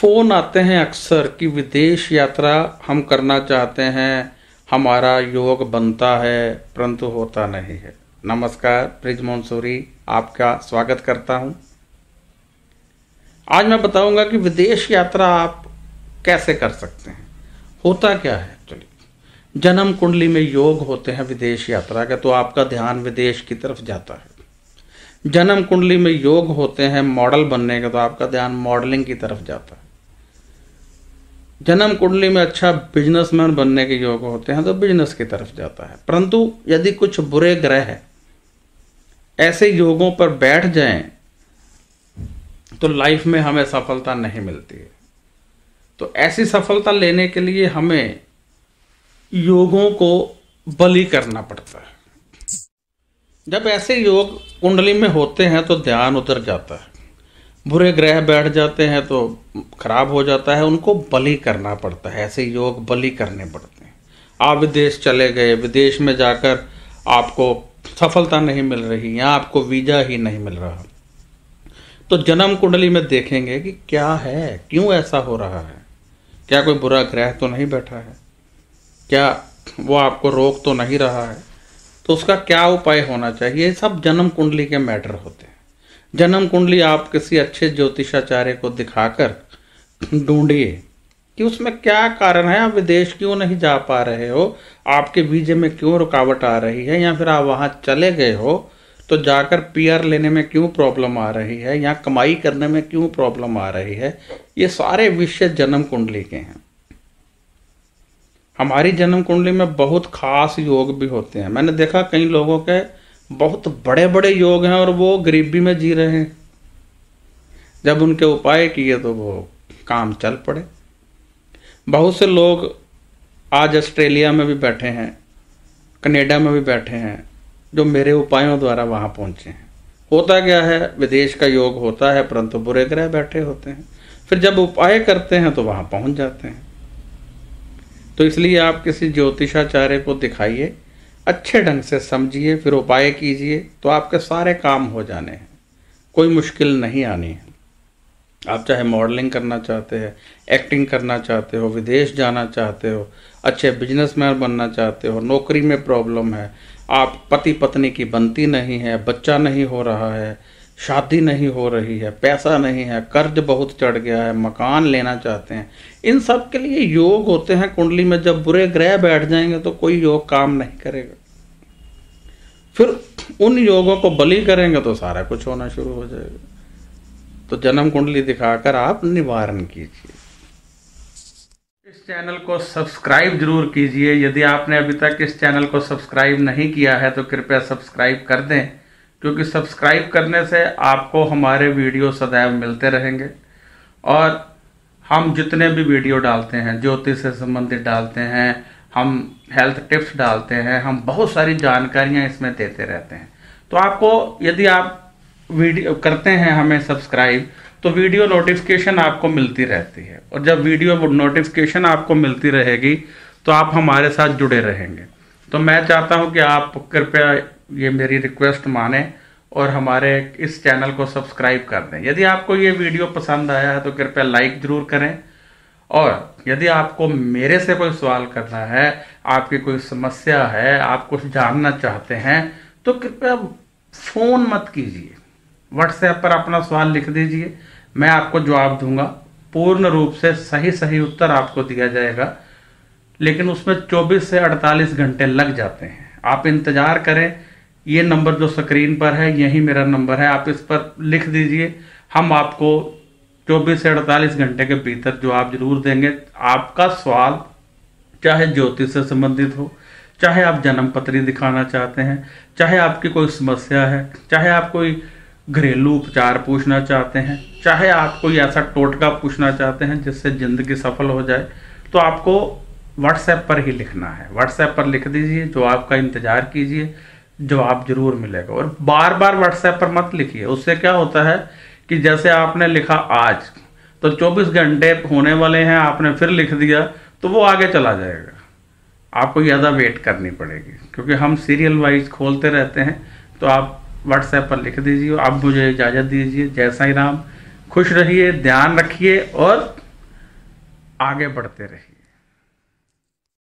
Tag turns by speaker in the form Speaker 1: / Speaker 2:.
Speaker 1: phone आते हैं अक्सर कि विदेश यात्रा हम करना चाहते हैं हमारा योग बनता है परंतु होता नहीं है नमस्कार ब्रिज मंसूरी आपका स्वागत करता हूं आज मैं बताऊंगा कि विदेश यात्रा आप कैसे कर सकते हैं होता क्या है एक्चुअली जन्म कुंडली में योग होते हैं विदेश यात्रा का तो आपका ध्यान विदेश की तरफ जाता है जन्म कुंडली में योग होते हैं मॉडल बनने का तो आपका ध्यान मॉडलिंग की तरफ जाता है जन्म कुंडली में अच्छा बिजनेसमैन बनने के योग होते हैं तो बिजनेस की तरफ जाता है परंतु यदि कुछ बुरे ग्रह हैं ऐसे योगों पर बैठ जाएं तो लाइफ में हमें सफलता नहीं मिलती है तो ऐसी सफलता लेने के लिए हमें योगों को बलि करना पड़ता है जब ऐसे योग कुंडली में होते हैं तो ध्यान उतर जाता है बुरे ग्रह बैठ जाते हैं तो खराब हो जाता है उनको बलि करना पड़ता है ऐसे योग बलि करने पड़ते हैं आप विदेश चले गए विदेश में जाकर आपको सफलता नहीं मिल रही या आपको वीजा ही नहीं मिल रहा तो जन्म कुंडली में देखेंगे कि क्या है क्यों ऐसा हो रहा है क्या कोई बुरा ग्रह तो नहीं बैठा है क्या वो आपको रोक तो नहीं रहा है तो उसका क्या उपाय होना चाहिए सब जन्म कुंडली के मैटर होते हैं जन्म कुंडली आप किसी अच्छे ज्योतिषाचार्य को दिखाकर ढूंढिए कि उसमें क्या कारण है आप विदेश क्यों नहीं जा पा रहे हो आपके वीजे में क्यों रुकावट आ रही है या फिर आप वहाँ चले गए हो तो जाकर पीआर लेने में क्यों प्रॉब्लम आ रही है या कमाई करने में क्यों प्रॉब्लम आ रही है ये सारे विषय जन्म कुंडली के हैं हमारी जन्म कुंडली में बहुत खास योग भी होते हैं मैंने देखा कई लोगों के बहुत बड़े बड़े योग हैं और वो गरीबी में जी रहे हैं जब उनके उपाय किए तो वो काम चल पड़े बहुत से लोग आज ऑस्ट्रेलिया में भी बैठे हैं कनेडा में भी बैठे हैं जो मेरे उपायों द्वारा वहाँ पहुँचे हैं होता क्या है विदेश का योग होता है परंतु बुरे ग्रह बैठे होते हैं फिर जब उपाय करते हैं तो वहाँ पहुँच जाते हैं तो इसलिए आप किसी ज्योतिषाचार्य को दिखाइए अच्छे ढंग से समझिए फिर उपाय कीजिए तो आपके सारे काम हो जाने हैं कोई मुश्किल नहीं आनी है आप चाहे मॉडलिंग करना चाहते हैं एक्टिंग करना चाहते हो विदेश जाना चाहते हो अच्छे बिजनेसमैन बनना चाहते हो नौकरी में प्रॉब्लम है आप पति पत्नी की बनती नहीं है बच्चा नहीं हो रहा है शादी नहीं हो रही है पैसा नहीं है कर्ज बहुत चढ़ गया है मकान लेना चाहते हैं इन सब के लिए योग होते हैं कुंडली में जब बुरे ग्रह बैठ जाएंगे तो कोई योग काम नहीं करेगा फिर उन योगों को बलि करेंगे तो सारा कुछ होना शुरू हो जाएगा तो जन्म कुंडली दिखाकर आप निवारण कीजिए इस चैनल को सब्सक्राइब जरूर कीजिए यदि आपने अभी तक इस चैनल को सब्सक्राइब नहीं किया है तो कृपया सब्सक्राइब कर दें क्योंकि सब्सक्राइब करने से आपको हमारे वीडियो सदैव मिलते रहेंगे और हम जितने भी वीडियो डालते हैं ज्योतिष से संबंधित डालते हैं हम हेल्थ टिप्स डालते हैं हम बहुत सारी जानकारियाँ इसमें देते रहते हैं तो आपको यदि आप वीडियो करते हैं हमें सब्सक्राइब तो वीडियो नोटिफिकेशन आपको मिलती रहती है और जब वीडियो नोटिफिकेशन आपको मिलती रहेगी तो आप हमारे साथ जुड़े रहेंगे तो मैं चाहता हूं कि आप कृपया ये मेरी रिक्वेस्ट माने और हमारे इस चैनल को सब्सक्राइब कर दें यदि आपको ये वीडियो पसंद आया है तो कृपया लाइक ज़रूर करें और यदि आपको मेरे से कोई सवाल करना है आपकी कोई समस्या है आप कुछ जानना चाहते हैं तो कृपया फ़ोन मत कीजिए व्हाट्सएप पर अपना सवाल लिख दीजिए मैं आपको जवाब दूंगा पूर्ण रूप से सही सही उत्तर आपको दिया जाएगा लेकिन उसमें 24 से 48 घंटे लग जाते हैं आप इंतज़ार करें ये नंबर जो स्क्रीन पर है यही मेरा नंबर है आप इस पर लिख दीजिए हम आपको चौबीस से अड़तालीस घंटे के भीतर जवाब जरूर देंगे आपका सवाल चाहे ज्योतिष से संबंधित हो चाहे आप जन्म पत्री दिखाना चाहते हैं चाहे आपकी कोई समस्या है चाहे आप कोई घरेलू उपचार पूछना चाहते हैं चाहे आप कोई ऐसा टोटका पूछना चाहते हैं जिससे ज़िंदगी सफल हो जाए तो आपको व्हाट्सएप पर ही लिखना है व्हाट्सएप पर लिख दीजिए जो आपका इंतज़ार कीजिए जवाब जरूर मिलेगा और बार बार व्हाट्सएप पर मत लिखिए उससे क्या होता है कि जैसे आपने लिखा आज तो 24 घंटे होने वाले हैं आपने फिर लिख दिया तो वो आगे चला जाएगा आपको ज़्यादा वेट करनी पड़ेगी क्योंकि हम सीरियल वाइज खोलते रहते हैं तो आप व्हाट्सएप पर लिख दीजिए आप मुझे इजाज़त दीजिए जय साई राम खुश रहिए ध्यान रखिए और आगे बढ़ते रहिए